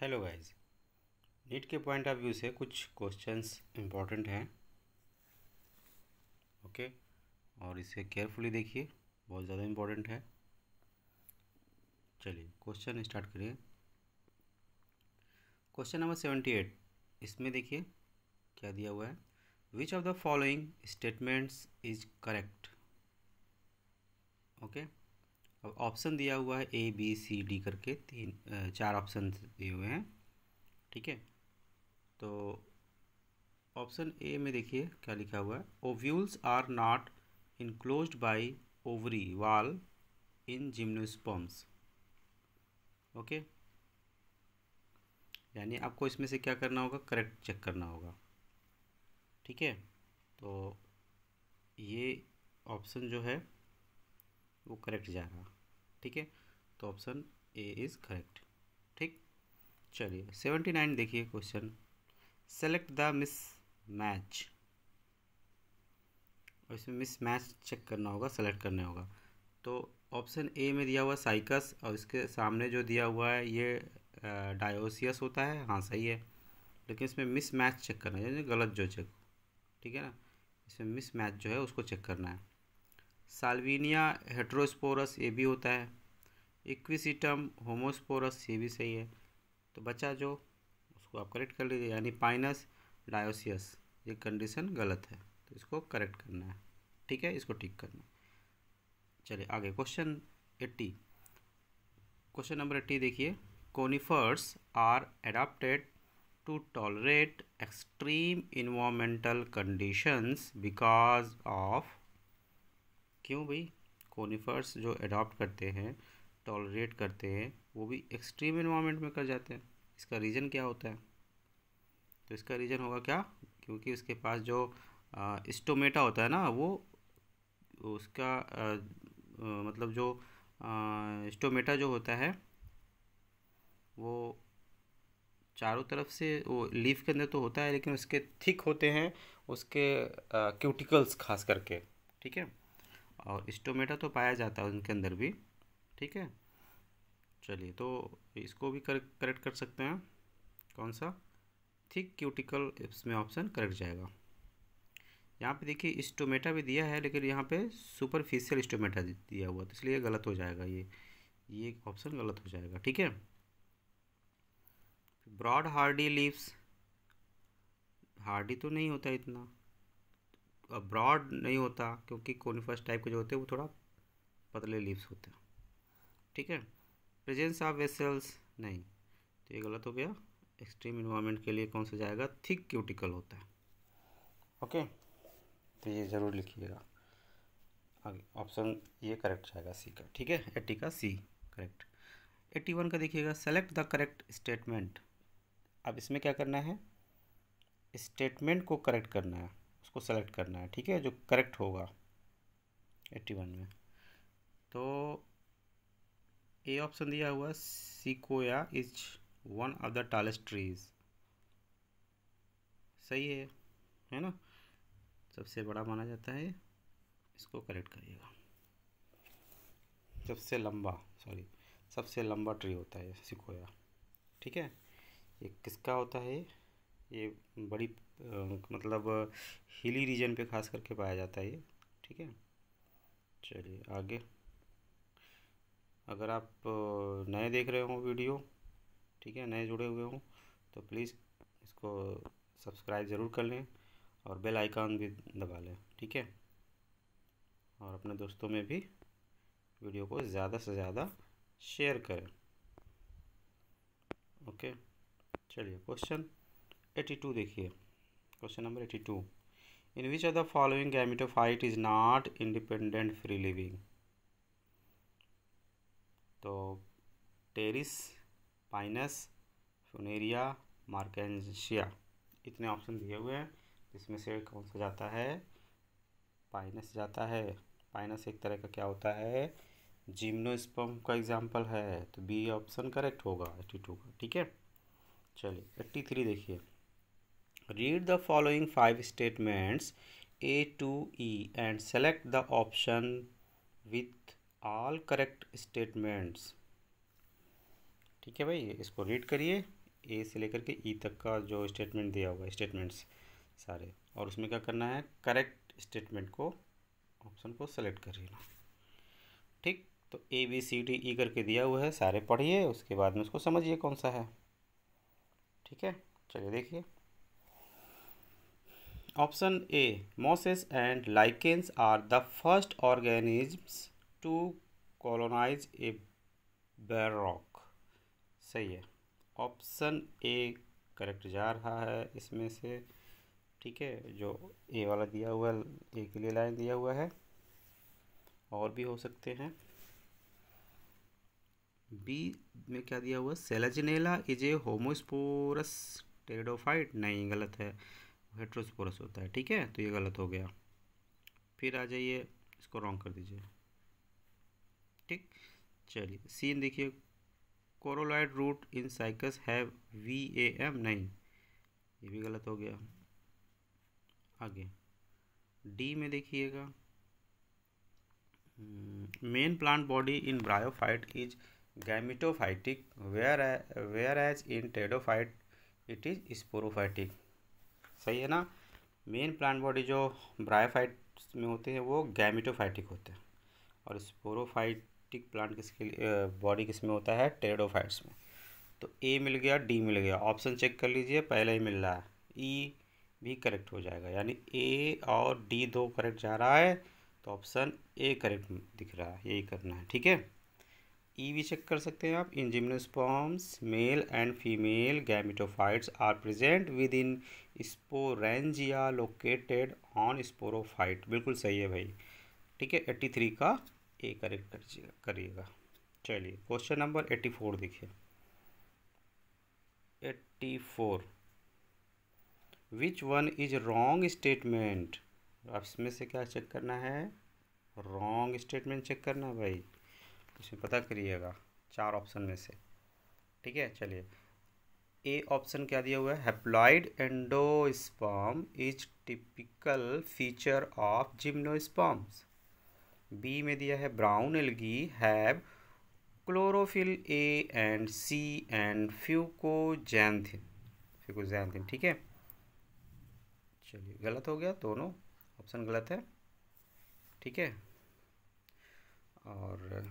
Hello guys NEET के point of view से कुछ क्वेश्चंस इम्पॉर्टेंट हैं ओके और इसे केयरफुली देखिए बहुत ज़्यादा इम्पॉर्टेंट है चलिए क्वेश्चन स्टार्ट करिए क्वेश्चन नंबर सेवेंटी एट इसमें देखिए क्या दिया हुआ है which of the following statements is correct okay okay? Option दिया हुआ है ए बी सी डी करके तीन चार ऑप्शन दिए हुए हैं ठीक है तो ऑप्शन ए में देखिए क्या लिखा हुआ है ovules are not enclose by ovary wall in gymnosperms okay यानी आपको इसमें से क्या करना होगा करेक्ट चेक करना होगा ठीक है तो ये ऑप्शन जो है वो करेक्ट जा रहा ठीक है तो ऑप्शन ए इज़ करेक्ट ठीक चलिए सेवेंटी नाइन देखिए question select the mismatch और इसमें मिस मैच चेक करना होगा सेलेक्ट करना होगा तो ऑप्शन ए में दिया हुआ साइकस और इसके सामने जो दिया हुआ है ये डायोसियस होता है हाँ सही है लेकिन इसमें मिस मैच चेक करना है गलत जो चेक ठीक है ना इसमें मिस मैच जो है उसको चेक करना है सालवीनिया हेट्रोस्पोरस ये भी होता है इक्विसिटम होमोस्पोरस ये भी सही है तो बचा जो उसको आप करेक्ट कर लीजिए यानी पाइनस डायोसियस ये कंडीशन गलत है तो इसको करेक्ट करना है ठीक है इसको ठीक करना चलिए आगे question eighty question number eighty देखिए conifers are adapted to tolerate extreme environmental conditions because of क्यों भाई कोनिफर्स जो एडॉप्ट करते हैं टॉलरेट करते हैं वो भी एक्सट्रीम इन्वामेंट में कर जाते हैं इसका रीज़न क्या होता है तो इसका रीज़न होगा क्या क्योंकि उसके पास जो इस्टोमेटा होता है ना वो उसका आ, मतलब जो इस्टोमेटा जो होता है वो चारों तरफ से वो लीफ के अंदर तो होता है लेकिन उसके थिक होते हैं उसके क्यूटिकल्स खास करके ठीक है और इस्टोमेटा तो पाया जाता है उनके अंदर भी ठीक है चलिए तो इसको भी कर करेक्ट कर सकते हैं कौन सा थिक क्यूटिकल इसमें ऑप्शन करेक्ट जाएगा यहाँ पे देखिए इस्टोमेटा भी दिया है लेकिन यहाँ पे सुपरफिशियल इस्टोमेटा दिया हुआ तो इसलिए गलत हो जाएगा ये ये ऑप्शन गलत हो जाएगा ठीक है ब्रॉड हार्डी लीव्स हार्डी तो नहीं होता इतना ब्रॉड नहीं होता क्योंकि कोनिफर्स टाइप के जो होते हैं वो थोड़ा पतले लीव्स होते हैं ठीक है प्रेजेंस ऑफ वेसल्स नहीं तो ये गलत हो गया एक्सट्रीम इन्वायरमेंट के लिए कौन सा जाएगा थिक क्यूटिकल होता है ओके तो ये ज़रूर लिखिएगा आगे ऑप्शन ये करेक्ट जाएगा सी का ठीक है एट्टी का सी करेक्ट एट्टी वन का देखिएगा सेलेक्ट द करेक्ट स्टेटमेंट अब इसमें क्या करना है स्टेटमेंट को करेक्ट करना है उसको सेलेक्ट करना है ठीक है जो करेक्ट होगा एट्टी वन में तो ए ऑप्शन दिया हुआ sequoia is one of the tallest trees सही है है ना सबसे बड़ा माना जाता है इसको करेक्ट करिएगा सबसे लंबा सॉरी सबसे लंबा ट्री होता है सिकोया ठीक है ये किसका होता है ये बड़ी आ, मतलब हिली रीजन पे खास करके पाया जाता है ये ठीक है चलिए आगे अगर आप नए देख रहे हो वीडियो ठीक है नए जुड़े हुए हों तो प्लीज़ इसको सब्सक्राइब ज़रूर कर लें और बेल आइकन भी दबा लें ठीक है और अपने दोस्तों में भी वीडियो को ज़्यादा से ज़्यादा शेयर करें ओके चलिए क्वेश्चन एटी टू देखिए question number eighty two in which are the following gametophyte is not independent free living तो टेरिस पाइनस सोनेरिया मार्केशिया इतने ऑप्शन दिए हुए हैं जिसमें से कौन सा जाता है पाइनस जाता है पाइनस एक तरह का क्या होता है जिम्नोस्पम का एग्जाम्पल है तो बी ऑप्शन करेक्ट होगा एट्टी टू का ठीक है चलिए एट्टी थ्री देखिए read the following five statements A to E and select the option with all correct statements ठीक है भाई इसको रीड करिए ए से लेकर के ई e तक का जो स्टेटमेंट दिया हुआ स्टेटमेंट्स सारे और उसमें क्या करना है करेक्ट स्टेटमेंट को ऑप्शन को सेलेक्ट करिए ठीक तो A B C D E करके दिया हुआ है सारे पढ़िए उसके बाद में उसको समझिए कौन सा है ठीक है चलिए देखिए option A mosses and lichens are the first organism to colonise a bare rock सही है ऑप्शन ए करेक्ट जा रहा है इसमें से ठीक है जो ए वाला दिया हुआ है ए के लिए लाइन दिया हुआ है और भी हो सकते हैं बी में क्या दिया हुआ selaginella is a homosporous pteridophyte नहीं गलत है हेट्रोस्पोरस होता है ठीक है तो ये गलत हो गया फिर आ जाइए इसको रॉन्ग कर दीजिए चलिए सीन देखिए coralloid root in cycas have V A M नहीं ये भी गलत हो गया आगे डी में देखिएगा main plant body in bryophyte is gametophytic where whereas in pteridophyte it is sporophytic सही है ना मेन प्लांट बॉडी जो ब्रायोफाइट में होते हैं वो गैमिटोफाइटिक होते हैं और स्पोरोफाइट एक्वाटिक प्लांट किसके बॉडी किस में होता है टेरेडोफाइट्स में तो ए मिल गया डी मिल गया ऑप्शन चेक कर लीजिए पहले ही मिल रहा है ई e भी करेक्ट हो जाएगा यानी ए और डी दो करेक्ट जा रहा है तो ऑप्शन ए करेक्ट दिख रहा है यही करना है ठीक है ई e भी चेक कर सकते हैं आप in gymnosperms male and female gametophytes are present within sporangia located on sporophyte बिल्कुल सही है भाई ठीक है एट्टी थ्री का ए करेक्ट करिएगा करिएगा चलिए क्वेश्चन नंबर एट्टी फोर देखिए eighty four which one is wrong statement आप इसमें से क्या चेक करना है रॉन्ग स्टेटमेंट चेक करना है भाई इसमें पता करिएगा चार ऑप्शन में से ठीक है चलिए ए ऑप्शन क्या दिया हुआ है haploid endosperm is typical feature of gymnosperms B में दिया है brown algae have chlorophyll A and C and fucoxanthin fucoxanthin ठीक है चलिए गलत हो गया दोनों ऑप्शन गलत है ठीक है और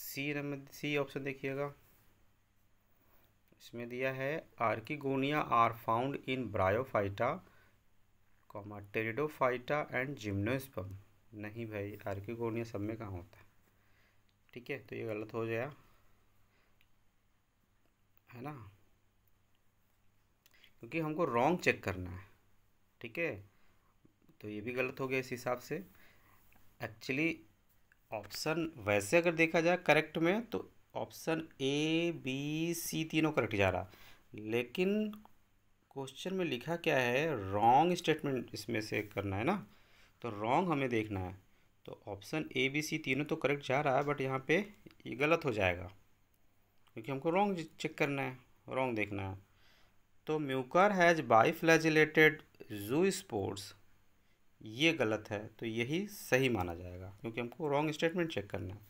सी नंबर सी ऑप्शन देखिएगा इसमें दिया है archegonia are found in bryophyta comma pteridophyta and gymnosperm नहीं भाई आर्किगोनिया सब में कहाँ होता है ठीक है तो ये गलत हो गया है ना क्योंकि हमको रॉन्ग चेक करना है ठीक है तो ये भी गलत हो गया इस हिसाब से एक्चुअली ऑप्शन वैसे अगर देखा जाए करेक्ट में तो ऑप्शन ए बी सी तीनों करेक्ट जा रहा लेकिन क्वेश्चन में लिखा क्या है रॉन्ग स्टेटमेंट इसमें से करना है ना तो रॉन्ग हमें देखना है तो ऑप्शन ए बी सी तीनों तो करेक्ट जा रहा है बट यहाँ पे ये गलत हो जाएगा क्योंकि हमको रॉन्ग चेक करना है रॉन्ग देखना है तो mucor has biflagellated zoospores ये गलत है तो यही सही माना जाएगा क्योंकि हमको रॉन्ग स्टेटमेंट चेक करना है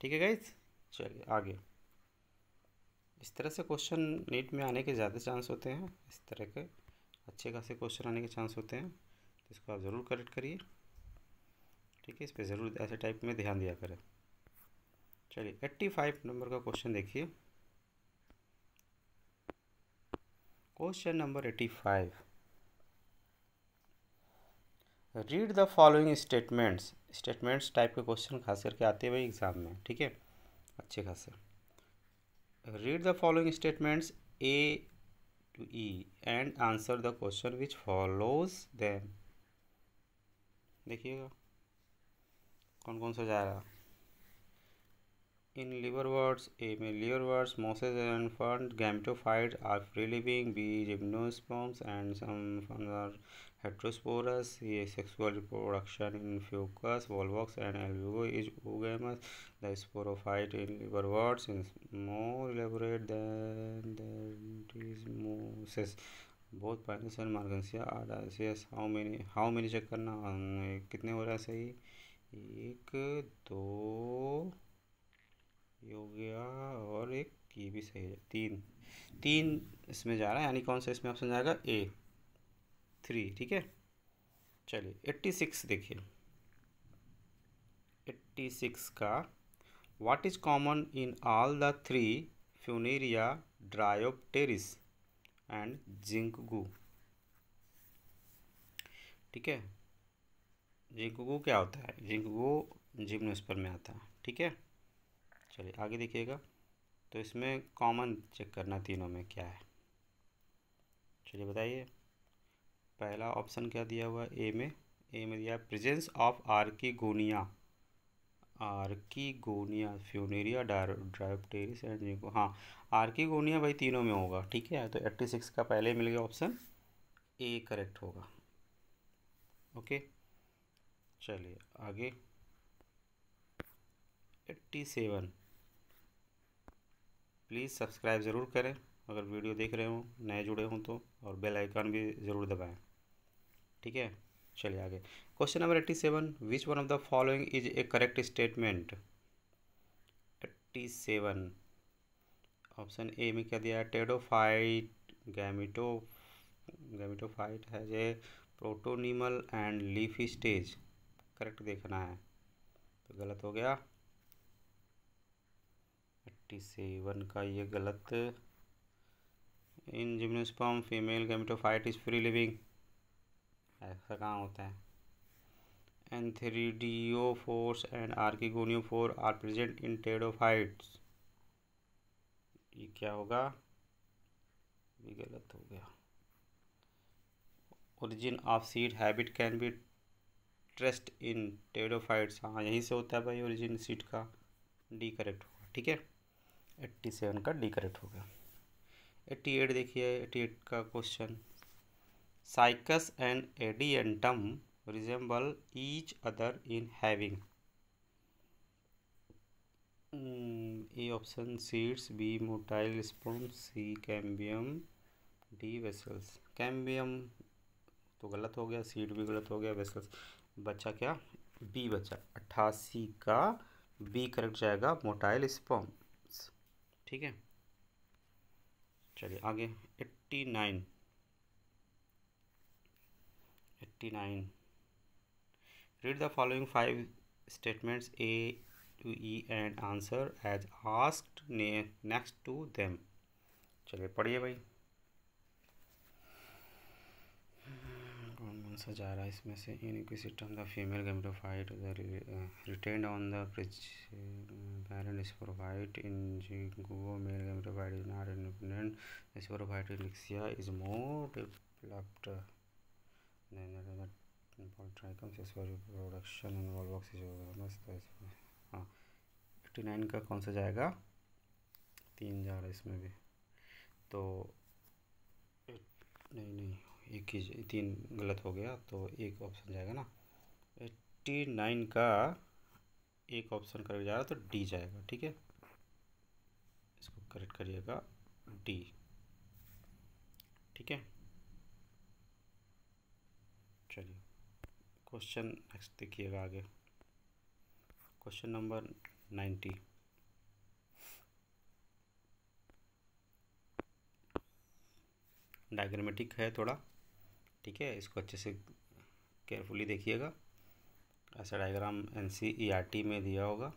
ठीक है गाइज चलिए आगे इस तरह से क्वेश्चन नीट में आने के ज़्यादा चांस होते हैं इस तरह के अच्छे खासे क्वेश्चन आने के चांस होते हैं तो इसको आप ज़रूर करेक्ट करिए ठीक है इस पर ज़रूर ऐसे टाइप में ध्यान दिया करें चलिए एट्टी फाइव नंबर का क्वेश्चन देखिए question number eighty five read the following statements statements type के क्वेश्चन खास करके आते हुए एग्ज़ाम में ठीक है अच्छे खासे Read the following statements A to E and answer the question which follows them. देखिएगा कौन कौन सा जा रहा इन लिवर वर्ड्स ए में liver words gametophytes end fund gametophyte are free living B gymnosperms and some fund are heterosporous ये sexual reproduction in Fucus Volvox and एलव्यूगो is ओगेमस the sporophyte in लिबरवर्ड्स in more elaborate दोसेस बहुत पैनसन मार्गेंसिया are dioecious how many how many check करना कितने हो रहा है सही एक दो हो गया और एक की भी सही है तीन तीन इसमें जा रहा है यानी कौन सा इसमें ऑप्शन जाएगा ए थ्री ठीक है चलिए एट्टी सिक्स देखिए एट्टी सिक्स का what is common in all the three funaria dryopteris and ginkgo ठीक है जिंकगू क्या होता है जिंकगू जिम्नोस्पर में आता है ठीक है चलिए आगे देखिएगा तो इसमें कॉमन चेक करना तीनों में क्या है चलिए बताइए पहला ऑप्शन क्या दिया हुआ है ए में ए में दिया presence of archegonia archegonia funaria डार एंड जिंको हाँ आर्कीगोनिया भाई तीनों में होगा ठीक है तो एट्टी सिक्स का पहले मिल गया ऑप्शन ए करेक्ट होगा ओके चलिए आगे एट्टी सेवन प्लीज़ सब्सक्राइब ज़रूर करें अगर वीडियो देख रहे हों नए जुड़े हों तो और बेल आइकन भी ज़रूर दबाएं ठीक है चलिए आगे question number eighty seven which one of the following is a correct statement eighty seven option A में क्या दिया है pteridophyte gameto gametophyte has a protonemal and leafy stage correct देखना है तो गलत हो गया एट्टी सेवन का ये गलत in gymnosperm female gametophyte is free living ऐसा कहाँ होता है force and four are present in pteridophytes ये क्या होगा ये गलत हो गया origin of seed habit can be traced in pteridophytes हाँ यहीं से होता है भाई ओरिजिन सीड का डी करेक्ट होगा ठीक है एट्टी सेवन का डी करेक्ट हो गया एट्टी एट देखिए एट्टी एट का question cycas and Adiantum resemble each other in having A option seeds B motile sperm C cambium D vessels cambium तो गलत हो गया सीड भी गलत हो गया वेसल्स बचा क्या बी बचा अट्ठासी का बी करेक्ट जाएगा मोटाइल स्पम्स ठीक है चलिए आगे eighty nine 59 read the following five statements a to e and answer as asked next to them चलिए पढ़िए भाई कौन कौन सा जा रहा है इसमें से इन किसी टर्म the female gametophyte retain on the parent sporophyte in ginkgo male gametophyte is not independent sporophyte इलिक्सिया is more developed then another involve tricoms is मस्त है इसमें हाँ एट्टी नाइन का कौन सा जाएगा तीन जा रहा है इसमें भी तो नहीं नहीं एक ही तीन गलत हो गया तो एक ऑप्शन जाएगा ना एट्टी नाइन का एक ऑप्शन कर जा रहा तो डी जाएगा ठीक है इसको करेक्ट करिएगा डी ठीक है क्वेश्चन नेक्स्ट देखिएगा आगे क्वेश्चन नंबर नाइन्टी डायग्रामेटिक है थोड़ा ठीक है इसको अच्छे से केयरफुली देखिएगा ऐसा डायग्राम एन e में दिया होगा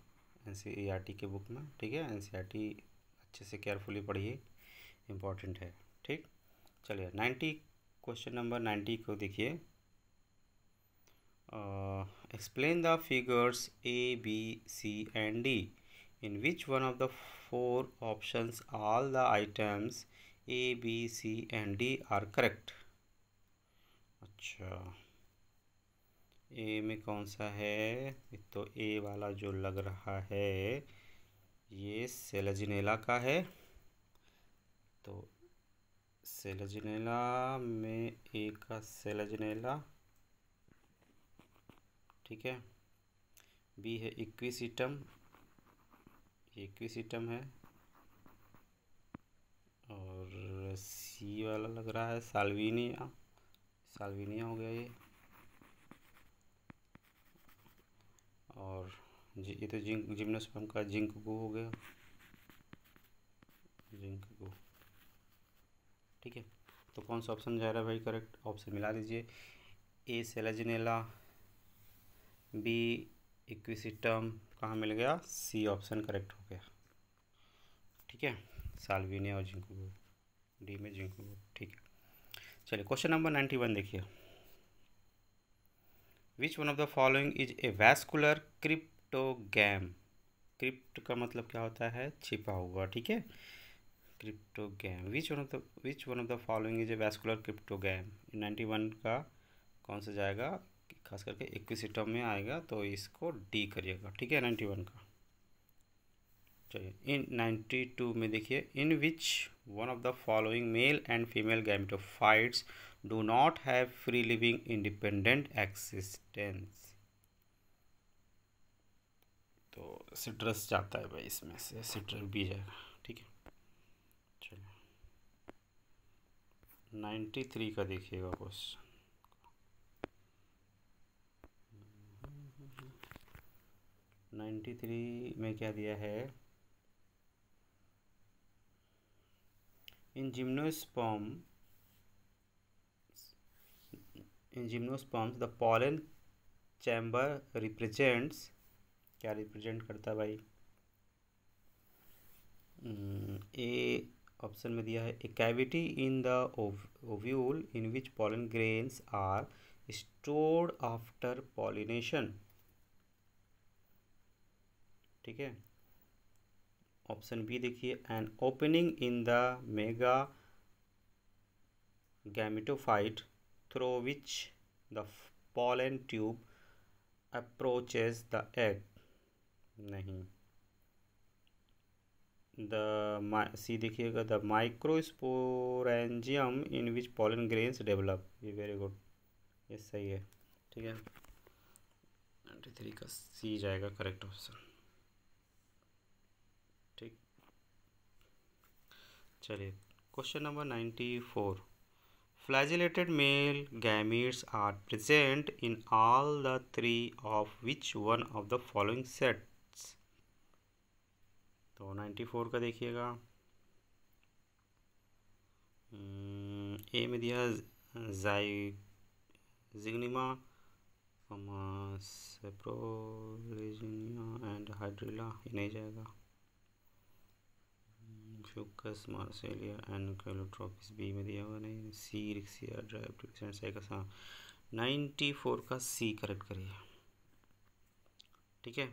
एन e के बुक में ठीक है एन e अच्छे से केयरफुली पढ़िए इम्पॉर्टेंट है ठीक चलिए नाइन्टी क्वेश्चन नंबर नाइन्टी को देखिए uh, explain the figures a b c and d in which one of the four options all the items a b c and d are correct अच्छा ए में कौन सा है तो ए वाला जो लग रहा है ये सेलजिनेला का है तो सेलजिनेला में ए का सेलजिनेला ठीक है बी है इक्विसिटम इक्विसिटम है और सी वाला लग रहा है साल्विनिया साल्विनिया हो गया ये और जी ये तो जिंक जिम्नोस्पर्म का जिंक गो हो गया जिंक गो ठीक है तो कौन सा ऑप्शन जा रहा है भाई करेक्ट ऑप्शन मिला दीजिए ए सेलेजनेला बी इक्विसिटम कहाँ मिल गया सी ऑप्शन करेक्ट हो गया ठीक है सालवी ने और जिंकू ग्रुप डी में जिंकू ग्रुप ठीक है चलिए क्वेश्चन नंबर नाइन्टी वन देखिए which one of the following is a vascular cryptogam crypt का मतलब क्या होता है छिपा हुआ ठीक है cryptogam which one of the which one of the following is a vascular cryptogam ninety one का कौन सा जाएगा खास करके इक्विसिटम में आएगा तो इसको डी करिएगा ठीक है नाइन्टी वन का चलिए इन नाइन्टी टू में देखिए in which one of the following male and female gametophytes do not have free living independent existence तो सिट्रस जाता है भाई इसमें से सिट्रस भी जाएगा ठीक है चलिए नाइन्टी थ्री का देखिएगा क्वेश्चन नाइन्टी थ्री में क्या दिया है in gymnosperm in gymnosperms the pollen chamber represents क्या रिप्रेजेंट करता है भाई ए hmm, ऑप्शन में दिया है a cavity in the ovule in which pollen grains are stored after pollination ठीक है ऑप्शन बी देखिए an opening in the mega gametophyte through which the pollen tube approaches the egg नहीं the C देखिएगा the microsporangium in which pollen grains develop ये very good ये सही है ठीक है नाइन्टी थ्री का सी जाएगा करेक्ट ऑप्शन चलिए question number ninety four flagellated male gametes are present in all the three of which one of the following sets तो नाइन्टी फोर का देखिएगा ए hmm, में दिया जिग्निमा फमास एंड हाइड्रिला ये नहीं जाएगा fucus marsilea and calotropis B में दिया हुआ नहीं सी रिक्सिया ड्राइव साइकस हाँ नाइन्टी फोर का सी करेक्ट करिए ठीक है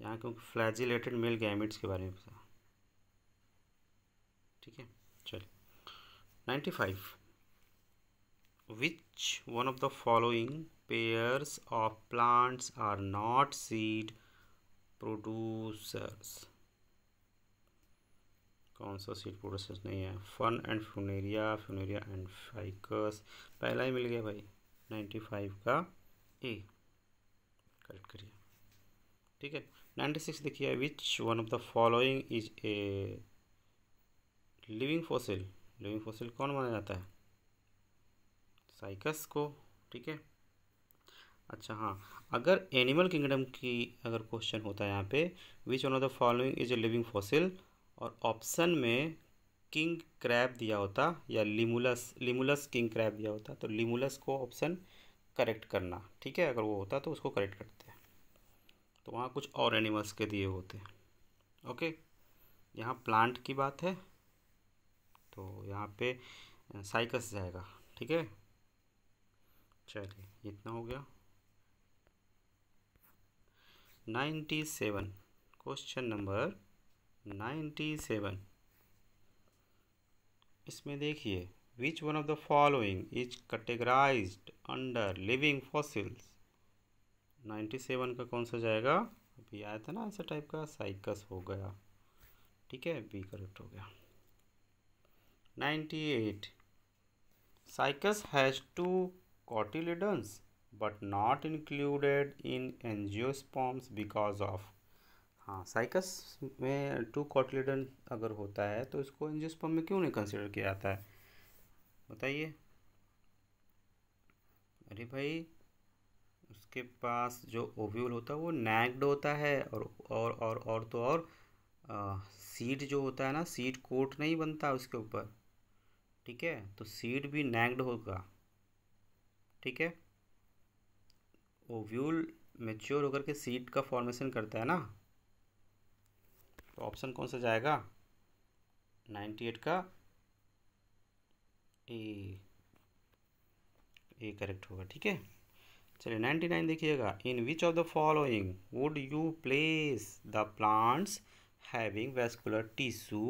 यहाँ क्योंकि फ्लैजिलेटेड मेल गैमिट्स के बारे में पता ठीक है चलिए ninety five which one of the following pairs of plants are not seed producers कौन सा सीट प्रोडक्शन नहीं है fern and funaria funaria and ficus पहला ही मिल गया भाई नाइन्टी फाइव का ए करेक्ट करिए ठीक है नाइन्टी सिक्स देखिए which one of the following is a living fossil living fossil कौन माना जाता है साइकस को ठीक है अच्छा हाँ अगर एनिमल किंगडम की अगर क्वेश्चन होता है यहाँ पे which one of the following is a living fossil और ऑप्शन में किंग क्रैब दिया होता या लिमुलस लिमुलस किंग क्रैब दिया होता तो लिमुलस को ऑप्शन करेक्ट करना ठीक है अगर वो होता तो उसको करेक्ट करते हैं तो वहाँ कुछ और एनिमल्स के दिए होते हैं ओके यहाँ प्लांट की बात है तो यहाँ पे साइकस जाएगा ठीक है चलिए इतना हो गया ninety seven question number ninety seven इसमें देखिए which one of the following is categorise under living fossils ninety seven का कौन सा जाएगा अभी आया था ना ऐसे टाइप का साइकस हो गया ठीक है बी करेक्ट हो गया ninety eight cycas has two cotyledons but not included in angiosperms because of हाँ साइकस में टू कॉटलेडन अगर होता है तो इसको एंजियोस्पर्म में क्यों नहीं कंसिडर किया जाता है बताइए अरे भाई उसके पास जो ओव्यूल होता है वो नैग्ड होता है और और और और तो और आ, सीड जो होता है ना सीड कोट नहीं बनता उसके ऊपर ठीक है तो सीड भी नैग्ड होगा ठीक है ओव्यूल मेच्योर होकर के सीड का फॉर्मेशन करता है ना तो ऑप्शन कौन सा जाएगा नाइन्टी एट का ए ए करेक्ट होगा ठीक है चलिए नाइन्टी नाइन देखिएगा in which of the following would you place the plants having vascular tissue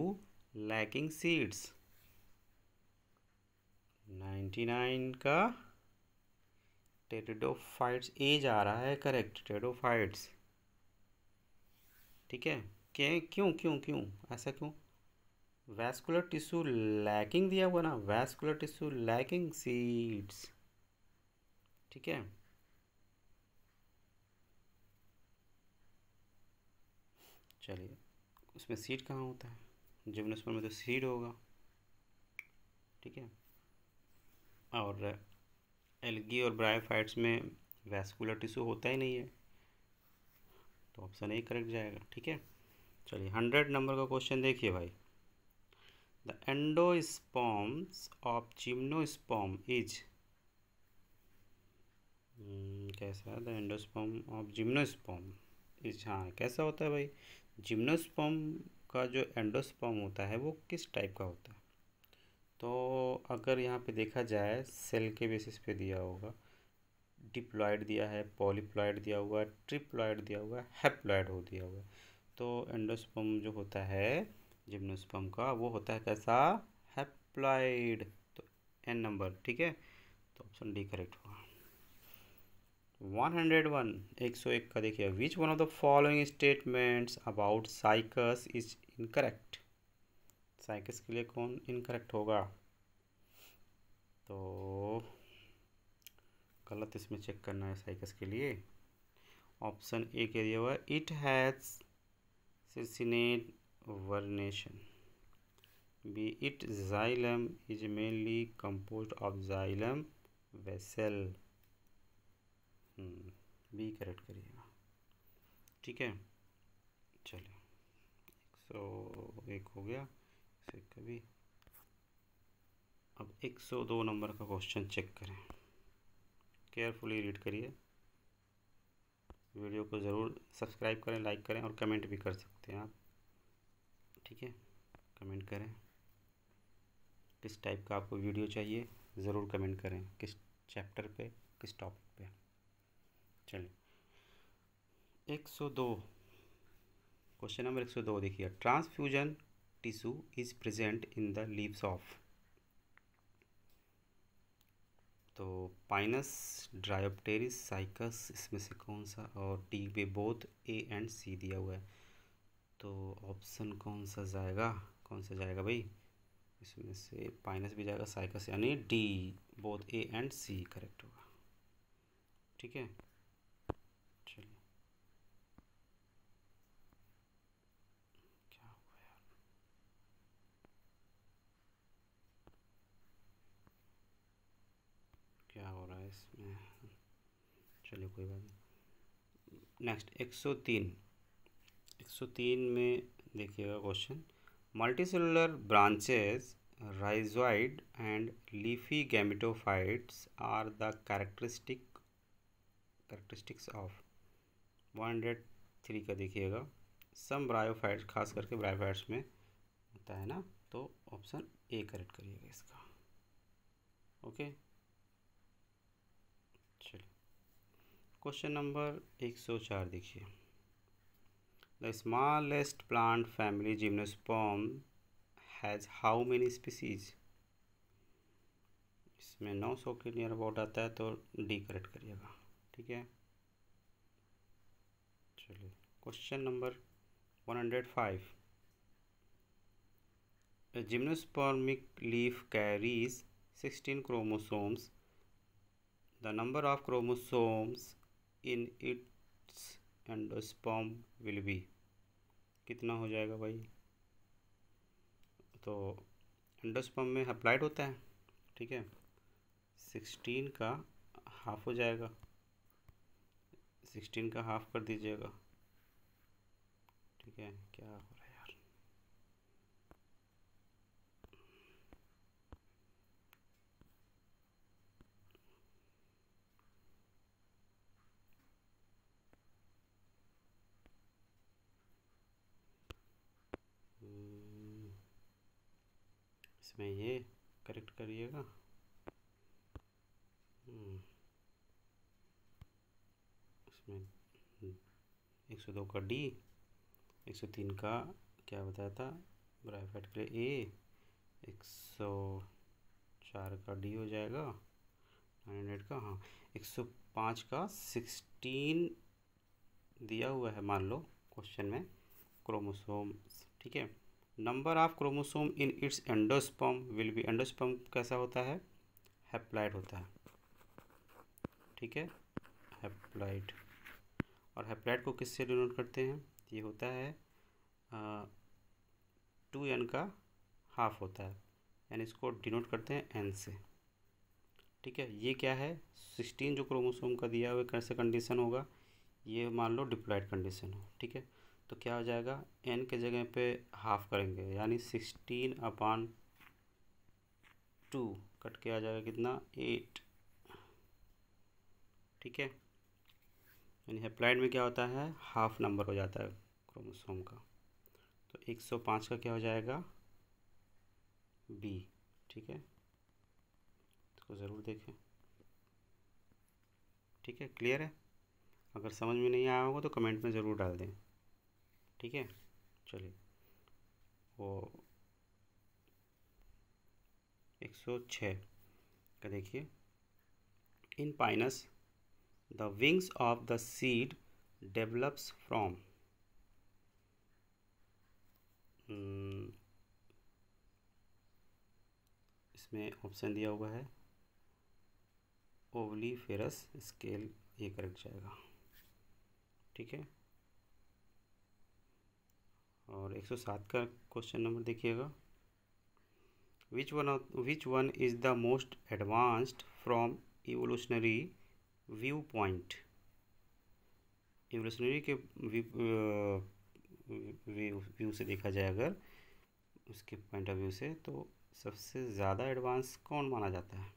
lacking seeds ninety nine का टेटेडोफाइट्स ए जा रहा है करेक्ट टेडोफाइट्स ठीक है क्यों क्यों क्यों क्यों ऐसा क्यों वैस्कुलर टिश्यू लैकिंग दिया हुआ ना वैस्कुलर टिश्यू लैकिंग सीड्स ठीक है चलिए उसमें सीड कहाँ होता है जिम्नोस्पर्म में तो सीड होगा ठीक है और एलगी और ब्रायोफाइट्स में वैस्कुलर टिश्यू होता ही नहीं है तो ऑप्शन ए करेक्ट जाएगा ठीक है चलिए हंड्रेड नंबर का क्वेश्चन देखिए भाई the sperms of sperm is कैसा है the endosperm of gymnosperm is हाँ कैसा होता है भाई जिम्नोस्पॉम का जो एंडोस्पॉम होता है वो किस टाइप का होता है तो अगर यहाँ पे देखा जाए सेल के बेसिस पे दिया होगा डिप्लॉयड दिया है पॉलीप्लॉयड दिया हुआ है ट्रिप्लॉयड दिया हुआ है हेप्लॉयड हो दिया हुआ है तो एंडोस्पम जो होता है जिम्नोस्पम का वो होता है कैसा हैप्लाइड तो एन नंबर ठीक है तो ऑप्शन डी करेक्ट होगा वन हंड्रेड वन एक सौ एक का देखिए which one of the following statements about cycas is incorrect cycas के लिए कौन इनकरेक्ट होगा तो गलत इसमें चेक करना है साइकस के लिए ऑप्शन ए के दिया हुआ it has Ciccinate vernation B it xylem is mainly composed of xylem vessel B correct करिएगा ठीक है चलो एक सौ एक हो गया एक सौ भी अब एक सौ दो नंबर का क्वेश्चन चेक करें केयरफुली रीड करिए वीडियो को ज़रूर सब्सक्राइब करें लाइक करें और कमेंट भी कर सकते हैं आप ठीक है कमेंट करें किस टाइप का आपको वीडियो चाहिए ज़रूर कमेंट करें किस चैप्टर पे किस टॉपिक पे चलिए एक सौ दो क्वेश्चन नंबर एक सौ दो देखिए transfusion tissue is present in the leaves of तो पाइनस ड्रायोप्टेरिस साइकस इसमें से कौन सा और टी पे बोथ ए एंड सी दिया हुआ है तो ऑप्शन कौन सा जाएगा कौन सा जाएगा भाई इसमें से पाइनस भी जाएगा साइकस यानी D both A and C correct होगा ठीक है चलिए कोई बात नहीं नेक्स्ट एक एक सौ तीन सौ तीन में देखिएगा question multi cellular branches leafy gametophytes are the characteristic characteristics of one hundred three का देखिएगा सम ब्रायोफाइट्स खास करके ब्रायोफाइट्स में होता है ना तो ऑप्शन ए करेक्ट करिएगा इसका ओके चलिए क्वेश्चन नंबर 104 देखिए the smallest plant family gymnosperm has how many species इसमें 900 के नियर अबाउट आता है तो डी करेक्ट करिएगा ठीक है चलिए question number 105 gymnospermic leaf carries 16 chromosomes the number of chromosomes in its endosperm will be कितना हो जाएगा भाई तो एंडोस्पम में अप्लाइड होता है ठीक है सिक्सटीन का हाफ हो जाएगा सिक्सटीन का हाफ कर दीजिएगा ठीक है क्या इसमें ये करेक्ट करिएगा हम्म। इसमें एक सौ दो का डी एक सौ तीन का क्या बताया था ब्राइफेट के लिए ए एक सौ चार का डी हो जाएगा नाइन हंड्रेड का हाँ एक सौ पाँच का सिक्सटीन दिया हुआ है मान लो क्वेश्चन में क्रोमोसोम ठीक है number of chromosome in its endosperm will be endosperm कैसा होता है हैप्लाइड होता है ठीक है हैप्लाइड और हैप्लाइड को किससे डिनोट करते हैं ये होता है टू एन का हाफ होता है यानी इसको डिनोट करते हैं एन से ठीक है ये क्या है सिक्सटीन जो क्रोमोसोम का दिया हुआ कैसे कंडीशन होगा ये मान लो डिप्लॉयड कंडीशन हो ठीक है तो क्या हो जाएगा एन के जगह पे हाफ करेंगे यानी सिक्सटीन अपान टू कट के आ जाएगा कितना एट ठीक है यानी हेप्लाइड में क्या होता है हाफ नंबर हो जाता है क्रोमोसोम का तो एक सौ पाँच का क्या हो जाएगा बी ठीक है इसको ज़रूर देखें ठीक है क्लियर है अगर समझ में नहीं आया होगा तो कमेंट में ज़रूर डाल दें ठीक है चलिए वो एक सौ छः का देखिए in pinus the wings of the seed develops from इसमें ऑप्शन दिया हुआ है ओवली फेरस स्केल ये करेक्ट जाएगा ठीक है और 107 का क्वेश्चन नंबर देखिएगा which one which one is the most advanced from evolutionary view point evolutionary के व्यू व्यू uh, से देखा जाए अगर उसके पॉइंट ऑफ व्यू से तो सबसे ज़्यादा एडवांस कौन माना जाता है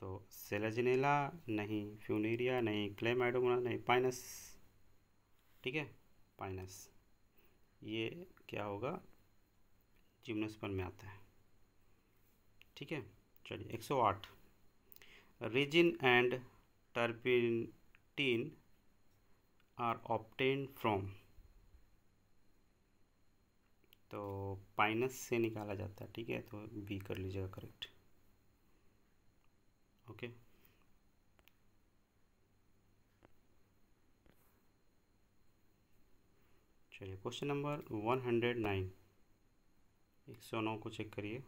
तो सेलेजनेला नहीं फ्यूनेरिया नहीं क्लेमाइडोमोना नहीं पाइनस ठीक है पाइनस ये क्या होगा जिम्नोस्पर्म में आता है ठीक है चलिए 108 resin and turpentine are obtained from तो पाइनस से निकाला जाता है ठीक है तो बी कर लीजिएगा करेक्ट ओके चलिए question number one hundred nine एक सौ नौ को चेक करिए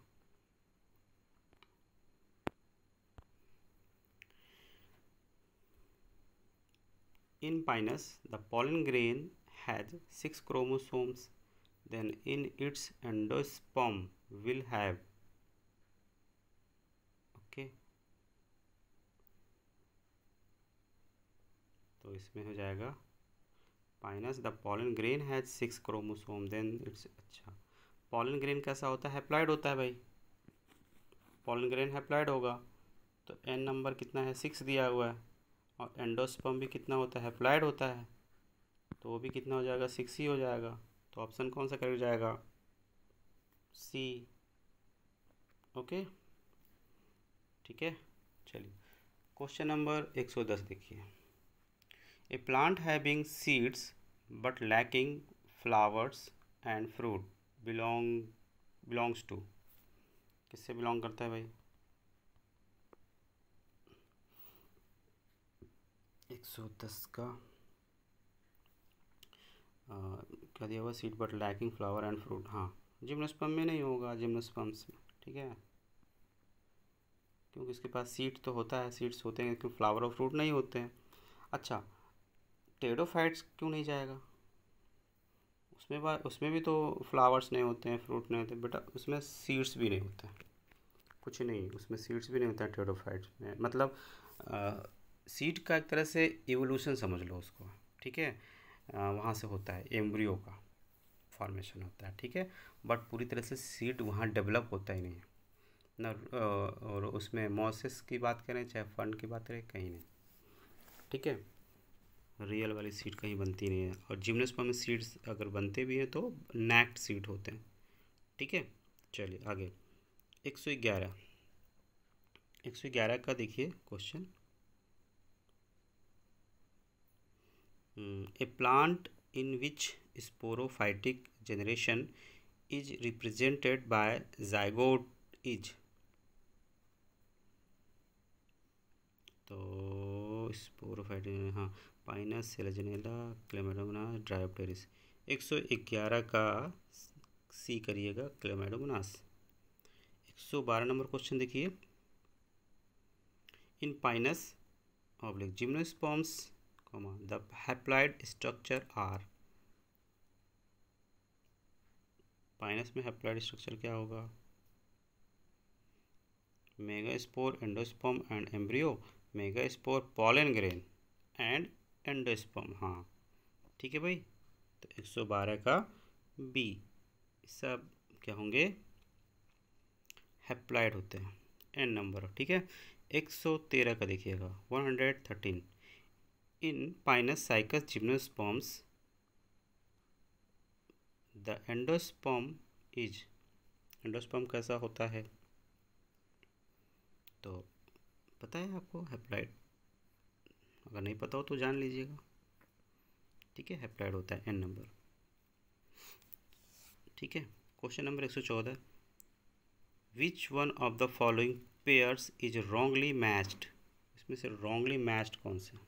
in pinus the pollen grain has six chromosomes then in its endosperm will have okay तो इसमें हो जाएगा pinus the pollen grain has six chromosome then its अच्छा पॉलन ग्रेन कैसा होता है हैप्लाइड होता है भाई पॉलन ग्रेन हैप्लाइड होगा तो एन नंबर कितना है सिक्स दिया हुआ है और एंडोस्पम भी कितना होता है हैप्लाइड होता है तो वो भी कितना हो जाएगा सिक्स ही हो जाएगा तो ऑप्शन कौन सा करेक्ट जाएगा सी ओके ठीक है चलिए क्वेश्चन नंबर एक सौ दस देखिए a plant having seeds but lacking flowers and fruit belong belongs to किससे बिलोंग करता है भाई एक सौ दस का आ, क्या दिया हुआ seed but lacking flower and fruit हाँ जिम्नोस्पम में नहीं होगा जिम्नस्पम्स में ठीक है क्योंकि इसके पास सीड तो होता है सीड्स होते हैं लेकिन फ्लावर और फ्रूट नहीं होते हैं अच्छा टेडोफाइट्स क्यों नहीं जाएगा उसमें बात उसमें भी तो फ्लावर्स नहीं होते हैं फ्रूट नहीं होते बेटा उसमें सीड्स भी नहीं होते हैं कुछ नहीं उसमें सीड्स भी नहीं होते हैं टेडोफाइट्स में मतलब सीड का एक तरह से एवोल्यूशन समझ लो उसको ठीक है वहाँ से होता है एम्ब्रियो का फॉर्मेशन होता है ठीक है बट पूरी तरह से सीड वहाँ डेवलप होता ही नहीं है न और उसमें मॉसेस की बात करें चाहे फंड की बात करें कहीं नहीं ठीक है रियल वाली सीट कहीं बनती नहीं है और जिम्नेस्पा में सीट्स अगर बनते भी हैं तो नैक्ट सीट होते हैं ठीक है चलिए आगे एक सौ ग्यारह एक सौ ग्यारह का देखिए question a plant in which sporophytic generation is represented by zygote is तो स्पो माइक्रोफाइटिन हाँ पाइनस सेलजनेला क्लेमेडोमनास ड्रायोप्टेरिस एक सौ ग्यारह का सी करिएगा क्लेमेडोमनास एक सौ बारह नंबर क्वेश्चन देखिए in pinus oblique gymnosperms comma the haploid structure are pinus में हैप्लाइड स्ट्रक्चर क्या होगा mega spore endosperm and embryo mega spore pollen grain and endosperm हाँ ठीक है भाई तो 112 का बी सब क्या होंगे हैप्लाइड होते हैं एन नंबर ठीक है 113 का देखिएगा 113 in pinus cycas gymnosperms the endosperm is endosperm कैसा होता है तो पता है आपको हैप्लाइड अगर नहीं पता हो तो जान लीजिएगा ठीक है अप्लाइड होता है एन नंबर ठीक है क्वेश्चन नंबर एक सौ चौदह which one of the following pairs is wrongly matched इसमें से रॉन्गली मैच्ड कौन सा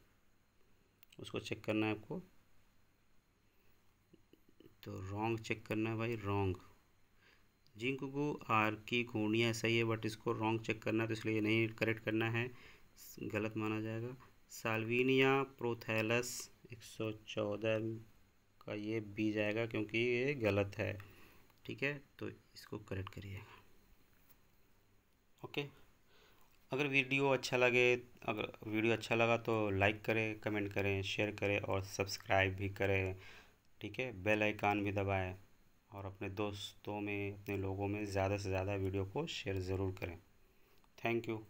उसको चेक करना है आपको तो रॉन्ग चेक करना है भाई रॉन्ग जिंक गो आर की घूर्णिया सही है बट इसको रॉन्ग चेक करना है तो इसलिए नहीं करेक्ट करना है गलत माना जाएगा सालवीनिया प्रोथैलस 114 का ये बी जाएगा क्योंकि ये गलत है ठीक है तो इसको करेक्ट करिएगा ओके अगर वीडियो अच्छा लगे अगर वीडियो अच्छा लगा तो लाइक करें कमेंट करें शेयर करें और सब्सक्राइब भी करें ठीक है बेल आइकान भी दबाएं और अपने दोस्तों में अपने लोगों में ज़्यादा से ज़्यादा वीडियो को शेयर ज़रूर करें थैंक यू